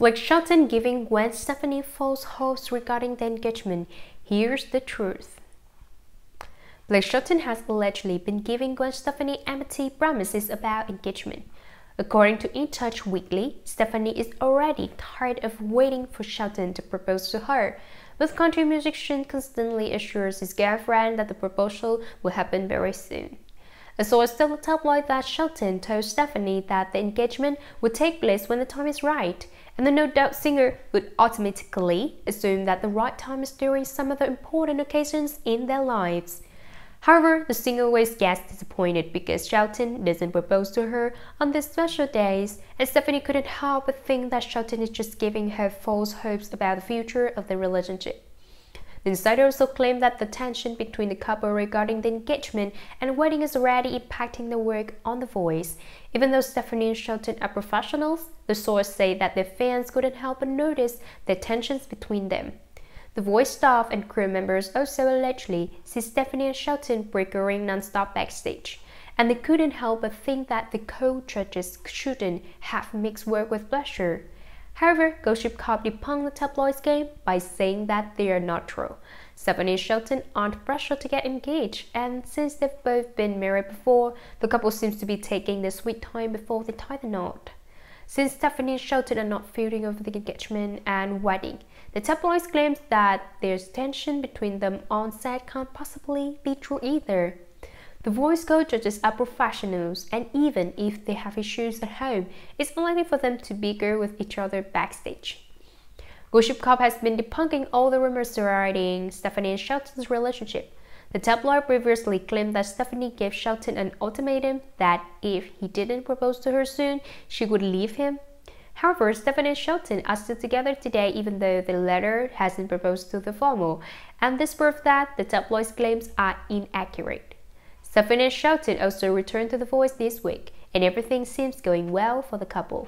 Blake Shelton giving Gwen Stefani false hopes regarding the engagement. Here's the truth. Blake Shelton has allegedly been giving Gwen Stefani empty promises about engagement. According to In Touch Weekly, Stefani is already tired of waiting for Shelton to propose to her, but country musician constantly assures his girlfriend that the proposal will happen very soon. A source told Tabloid that Shelton told Stephanie that the engagement would take place when the time is right, and the No Doubt singer would automatically assume that the right time is during some of the important occasions in their lives. However, the singer was guest disappointed because Shelton doesn't propose to her on these special days, and Stephanie couldn't help but think that Shelton is just giving her false hopes about the future of their relationship. The insider also claimed that the tension between the couple regarding the engagement and wedding is already impacting the work on The Voice. Even though Stephanie and Shelton are professionals, the source say that their fans couldn't help but notice the tensions between them. The Voice staff and crew members also allegedly see Stephanie and Shelton bickering non-stop backstage, and they couldn't help but think that the co-judges shouldn't have mixed work with pleasure. However, Gossip Cop debunked the tabloid's game by saying that they are not true. Stephanie Shelton aren't pressured to get engaged, and since they've both been married before, the couple seems to be taking their sweet time before they tie the knot. Since Stephanie and Shelton are not feuding over the engagement and wedding, the tabloids claim that there's tension between them on set can't possibly be true either. The voice coaches are professionals, and even if they have issues at home, it's unlikely for them to bicker with each other backstage. Gossip Cop has been debunking all the rumors surrounding Stephanie and Shelton's relationship. The tabloid previously claimed that Stephanie gave Shelton an ultimatum that if he didn't propose to her soon, she would leave him. However, Stephanie and Shelton are still together today even though the latter hasn't proposed to the former, and this proves that the tabloid's claims are inaccurate. Safin and Shelton also returned to The Voice this week, and everything seems going well for the couple.